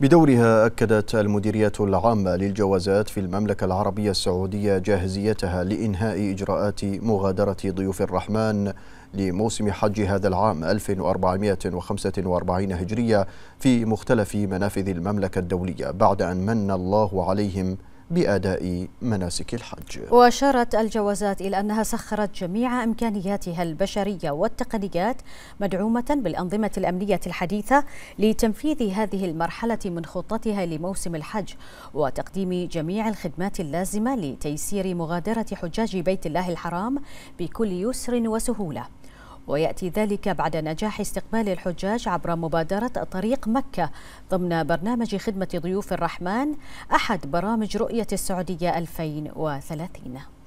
بدورها أكدت المديرية العامة للجوازات في المملكة العربية السعودية جاهزيتها لإنهاء إجراءات مغادرة ضيوف الرحمن لموسم حج هذا العام 1445 هجرية في مختلف منافذ المملكة الدولية بعد أن من الله عليهم بأداء مناسك الحج وأشارت الجوازات إلى أنها سخرت جميع إمكانياتها البشرية والتقنيات مدعومة بالأنظمة الأمنية الحديثة لتنفيذ هذه المرحلة من خطتها لموسم الحج وتقديم جميع الخدمات اللازمة لتيسير مغادرة حجاج بيت الله الحرام بكل يسر وسهوله ويأتي ذلك بعد نجاح استقبال الحجاج عبر مبادرة طريق مكة ضمن برنامج خدمة ضيوف الرحمن أحد برامج رؤية السعودية 2030